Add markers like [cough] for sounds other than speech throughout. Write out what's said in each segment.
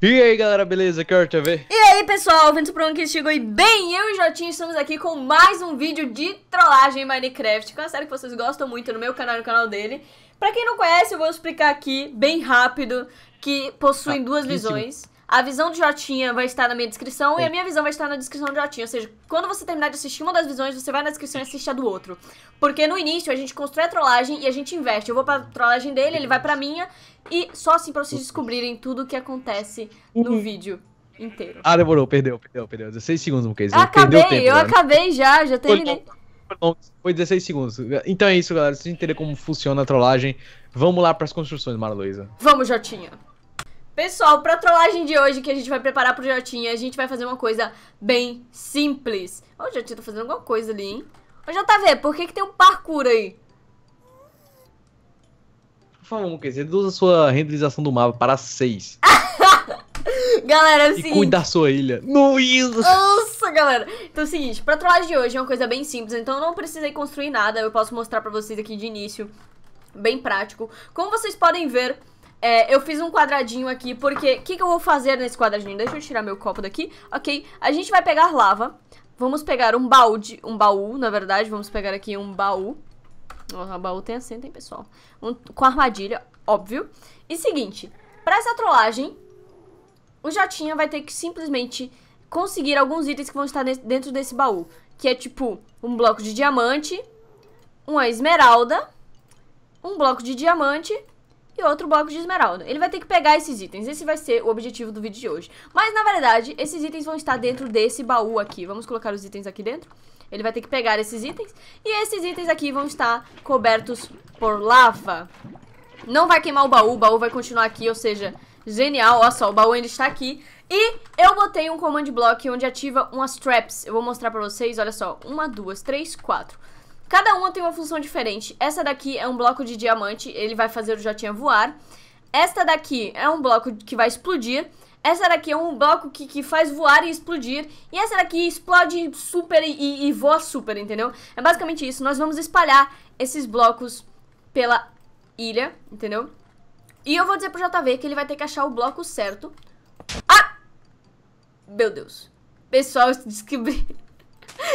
E aí galera, beleza? Aqui é TV. E aí pessoal, Ventos Pro que chegou e bem, eu e o Jotinho estamos aqui com mais um vídeo de trollagem em Minecraft, que é uma série que vocês gostam muito no meu canal e no canal dele. Pra quem não conhece, eu vou explicar aqui, bem rápido, que possuem ah, duas visões. Sim. A visão de Jotinha vai estar na minha descrição e a minha visão vai estar na descrição de Jotinha. Ou seja, quando você terminar de assistir uma das visões, você vai na descrição e assiste a do outro. Porque no início a gente constrói a trollagem e a gente investe. Eu vou pra trollagem dele, ele vai pra minha. E só assim pra vocês descobrirem tudo o que acontece no uhum. vídeo inteiro. Ah, demorou, perdeu, perdeu, perdeu. 16 segundos, quer dizer? acabei, tempo, eu agora. Né? acabei já, já terminei. Foi 16 segundos. Então é isso, galera. Vocês entenderem como funciona a trollagem, vamos lá para as construções, Mara Luísa. Vamos, Jotinha. Pessoal, pra trollagem de hoje que a gente vai preparar pro Jotinha, a gente vai fazer uma coisa bem simples. oh, o Jotinha tá fazendo alguma coisa ali, hein? Ô, JV, por que que tem um parkour aí? Por favor, quer dizer, reduza a sua renderização do mapa para 6. [laughs] galera, é o seguinte... E cuida da sua ilha. No isso! Nossa, galera. Então é o seguinte, pra trollagem de hoje é uma coisa bem simples, então não precisei construir nada, eu posso mostrar pra vocês aqui de início, bem prático. Como vocês podem ver... É, eu fiz um quadradinho aqui, porque... O que, que eu vou fazer nesse quadradinho? Deixa eu tirar meu copo daqui. Ok, a gente vai pegar lava. Vamos pegar um balde, um baú, na verdade. Vamos pegar aqui um baú. Nossa, o baú tem assento, hein, pessoal. Um, com armadilha, óbvio. E seguinte, pra essa trollagem, o Jotinha vai ter que simplesmente conseguir alguns itens que vão estar dentro desse baú. Que é tipo um bloco de diamante, uma esmeralda, um bloco de diamante e outro bloco de esmeralda. Ele vai ter que pegar esses itens. Esse vai ser o objetivo do vídeo de hoje. Mas, na verdade, esses itens vão estar dentro desse baú aqui. Vamos colocar os itens aqui dentro. Ele vai ter que pegar esses itens. E esses itens aqui vão estar cobertos por lava. Não vai queimar o baú, o baú vai continuar aqui, ou seja, genial. Olha só, o baú ainda está aqui. E eu botei um command block onde ativa umas traps. Eu vou mostrar pra vocês, olha só. Uma, duas, três, quatro. Cada uma tem uma função diferente. Essa daqui é um bloco de diamante, ele vai fazer o Jotinha voar. Esta daqui é um bloco que vai explodir. Essa daqui é um bloco que, que faz voar e explodir. E essa daqui explode super e, e voa super, entendeu? É basicamente isso. Nós vamos espalhar esses blocos pela ilha, entendeu? E eu vou dizer pro JV que ele vai ter que achar o bloco certo. Ah! Meu Deus. Pessoal, [laughs] descobri...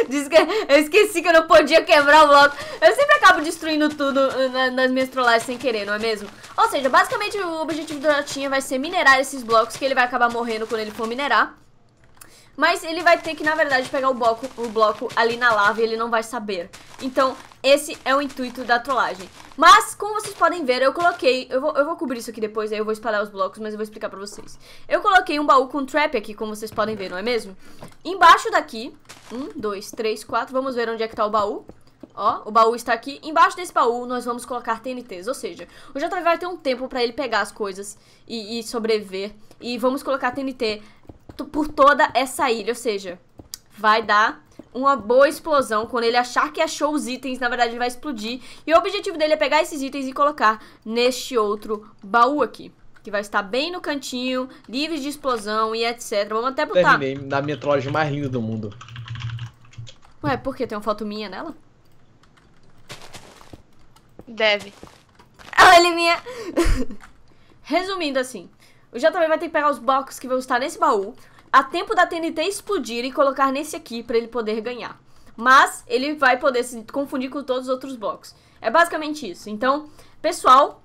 [laughs] Diz que eu esqueci que eu não podia quebrar o bloco. Eu sempre acabo destruindo tudo uh, nas minhas trollagens sem querer, não é mesmo? Ou seja, basicamente o objetivo do Jotinha vai ser minerar esses blocos, que ele vai acabar morrendo quando ele for minerar. Mas ele vai ter que, na verdade, pegar o bloco, o bloco ali na lava e ele não vai saber. Então, esse é o intuito da trollagem. Mas, como vocês podem ver, eu coloquei... Eu vou, eu vou cobrir isso aqui depois, aí eu vou espalhar os blocos, mas eu vou explicar pra vocês. Eu coloquei um baú com trap aqui, como vocês podem ver, não é mesmo? Embaixo daqui... Um, dois, três, quatro. Vamos ver onde é que tá o baú. Ó, o baú está aqui. Embaixo desse baú nós vamos colocar TNTs, ou seja, o Jota vai ter um tempo pra ele pegar as coisas e, e sobreviver. E vamos colocar TNT por toda essa ilha, ou seja, vai dar uma boa explosão. Quando ele achar que achou os itens, na verdade ele vai explodir. E o objetivo dele é pegar esses itens e colocar neste outro baú aqui. Que vai estar bem no cantinho, livre de explosão e etc. Vamos até botar... Terminei da minha trollagem mais linda do mundo. Ué, por Tem uma foto minha nela? Deve. Olha minha... [laughs] Resumindo assim, o também vai ter que pegar os blocos que vão estar nesse baú a tempo da TNT explodir e colocar nesse aqui para ele poder ganhar. Mas ele vai poder se confundir com todos os outros blocos. É basicamente isso. Então, pessoal,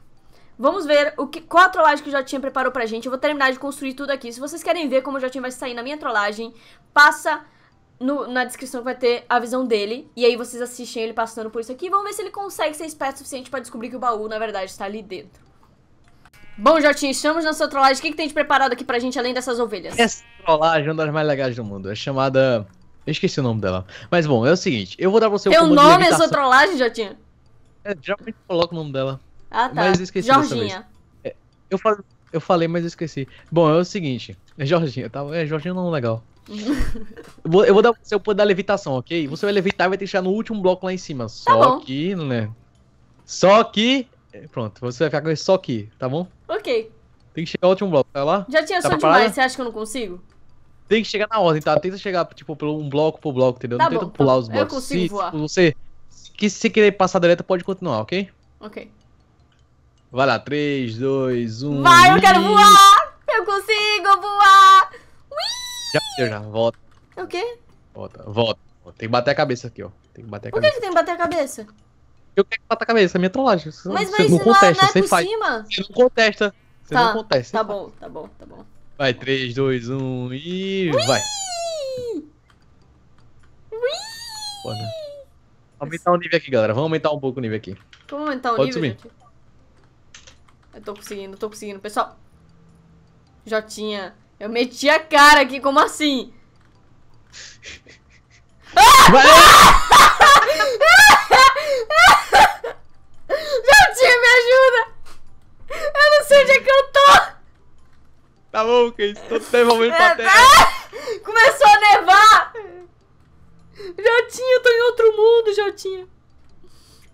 Vamos ver o que, qual a trollagem que o Jotinha preparou pra gente. Eu vou terminar de construir tudo aqui. Se vocês querem ver como o Jotinha vai sair na minha trollagem, passa no, na descrição que vai ter a visão dele. E aí vocês assistem ele passando por isso aqui. Vamos ver se ele consegue ser esperto o suficiente pra descobrir que o baú, na verdade, está ali dentro. Bom, Jotinho, estamos na sua trollagem. O que, que tem de preparado aqui pra gente além dessas ovelhas? Essa trollagem é uma das mais legais do mundo. É chamada. Eu esqueci o nome dela. Mas bom, é o seguinte: eu vou dar pra você Teu o comando nome é sua trollagem, Jotinho? É, geralmente eu coloco o nome dela. Ah, tá. Mas eu esqueci. Jorginha. É, eu, falei, eu falei, mas eu esqueci. Bom, é o seguinte: é Jorginha, tá? É, Jorginha não é legal. [laughs] eu, vou, eu vou dar pra você o poder da levitação, ok? Você vai levitar e vai deixar no último bloco lá em cima. Tá Só bom. que, né? Só que é, pronto, você vai ficar com esse só aqui, tá bom? Ok. Tem que chegar ao último bloco, vai lá? Já tinha tá só demais, você acha que eu não consigo? Tem que chegar na ordem, tá? Tenta chegar, tipo, pelo um bloco por bloco, entendeu? Tá não bom, tenta pular tá os blocos. Eu consigo se, voar. Tipo, você, que se querer passar direto, pode continuar, ok? Ok. Vai lá, 3, 2, 1. Vai, eu quero voar! Eu consigo voar! Ui! Já deu, já. Volta. É o quê? Volta, volta. Tem que bater a cabeça aqui, ó. Tem que bater a Por cabeça. Por que, que tem que bater a cabeça? Eu quero que bata a cabeça, é minha trollagem. mas, mas é você não, contesta, você faz. Você não contesta. Você tá, não contesta. Tá bom, tá bom, tá bom. Vai, 3, 2, 1 e. Ui! Vai! Ui! Foda. Né? Aumentar o nível aqui, galera. Vamos aumentar um pouco o nível aqui. Vamos aumentar o Pode nível? Subir. Gente? Eu tô conseguindo, tô conseguindo. Pessoal, Jotinha, eu meti a cara aqui, como assim? Ah! Vai! Ah! [laughs] [laughs] ajuda! Eu não sei onde é que eu tô! Tá bom, Cris, tô te devolvendo pra terra. É, ah, começou a nevar! Jotinho, eu tô em outro mundo, Jotinho.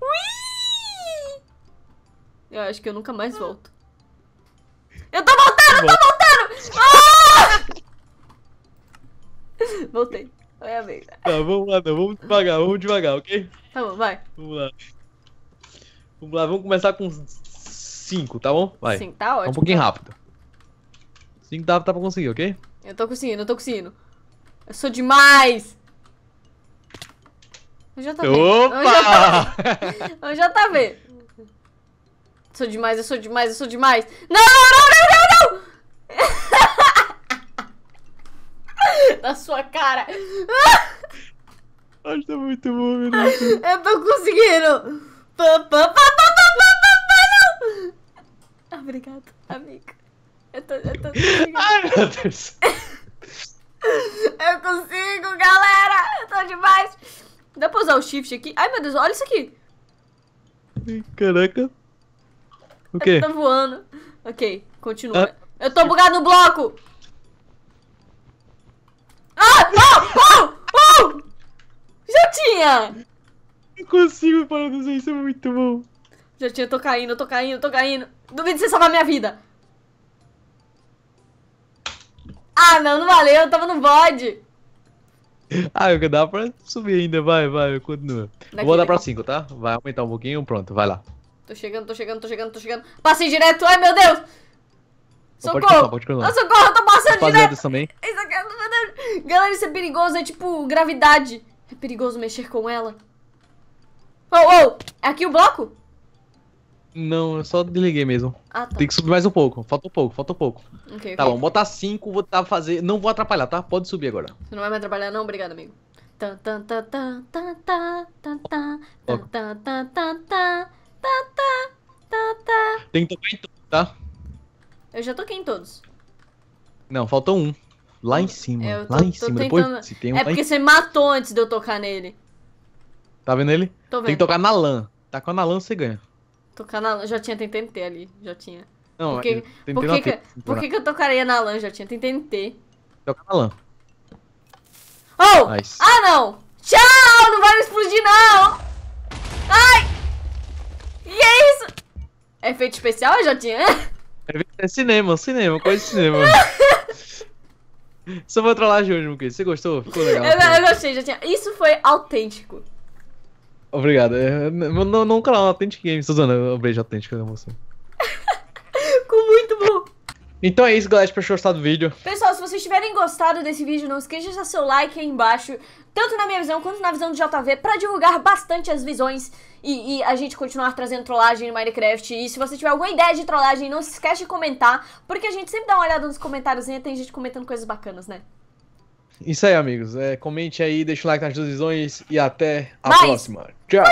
Ui! Eu acho que eu nunca mais volto. Eu tô voltando, eu tô voltando! Ah! Voltei. Foi a vez. Tá, vamos lá, não. Vamos devagar, vamos devagar, ok? Tá bom, vai. Vamos lá. Vamos lá, vamos começar com 5, tá bom? Vai. Sim, tá, tá ótimo. um pouquinho rápido. 5 dá, dá pra conseguir, ok? Eu tô conseguindo, eu tô conseguindo. Eu sou demais! Eu já tá Opa! Tá eu já tá vendo. Sou demais, eu sou demais, eu sou demais. Não, não, não, não, não! [laughs] Na sua cara. Acho que tá muito bom, menino. Eu tô conseguindo. Pá, pá, pá. Obrigada, amigo. Eu tô, eu tô [laughs] Ai, meu Deus. eu consigo, galera. Eu tô demais. Dá pra usar o shift aqui? Ai, meu Deus, olha isso aqui. Caraca. O quê? É tá voando. Ok, continua. Ah. Eu tô bugado no bloco. Ah! Oh! Oh! Oh! Já tinha! Eu consigo parar disso, isso é muito bom. Já tinha, tô caindo, tô caindo, tô caindo. Duvido de você salvar minha vida. Ah, não, não valeu, eu tava no bode. Ah, eu dá pra subir ainda, vai, vai, continua. Daqui, Vou dar pra 5, tá? Vai aumentar um pouquinho, pronto, vai lá. Tô chegando, tô chegando, tô chegando, tô chegando. Passei direto, ai meu Deus! Socorro! Ah, socorro, eu tô passando direto! Também. Isso aqui, é meu Deus. Galera, isso é perigoso, é tipo gravidade. É perigoso mexer com ela. Oh, oh! É aqui o bloco? Não, eu só desliguei mesmo. Ah, tá. Tem que subir mais um pouco. Falta um pouco, falta um pouco. Okay, tá okay. bom, botar cinco, vou tá, fazer. Não vou atrapalhar, tá? Pode subir agora. Você não vai me atrapalhar, não? Obrigado, amigo. Tem que tocar em todos, tá? Eu já toquei em todos. Não, faltou um. Lá em cima. tô, lá em cima. Tentando... Depois, se tem um é porque em... você matou antes de eu tocar nele. Tá vendo ele? Tô vendo. Tem que tocar na lã. Tá com a na lã você ganha. Tocar na já tinha TNT ali, já tinha. Não, por que, por que, que, tipo, por que, que eu tocaria na LAN? Já tinha TNT. tocar na LAN. Oh! Nice. Ah, não! Tchau! Não vai me explodir, não! Ai! E é isso? É efeito especial, tinha? É, é cinema, cinema, coisa de cinema. [laughs] Só vou trollar Júnior, porque você gostou? Ficou legal. Eu, eu gostei, tinha Isso foi autêntico. Obrigado. É, não, não canal Authentic Games, Suzana. Um beijo autêntico pra você. [laughs] Com muito bom. Então é isso, galera. Espero que vocês gostado do vídeo. Pessoal, se vocês tiverem gostado desse vídeo, não esqueça de deixar seu like aí embaixo, tanto na minha visão quanto na visão do JV, pra divulgar bastante as visões e, e, a gente continuar trazendo trollagem no Minecraft. E se você tiver alguma ideia de trollagem, não se esquece de comentar, porque a gente sempre dá uma olhada nos comentários e tem gente comentando coisas bacanas, né? Isso aí, amigos. É, comente aí, deixa o like nas duas visões e até a Mas... próxima. Tchau!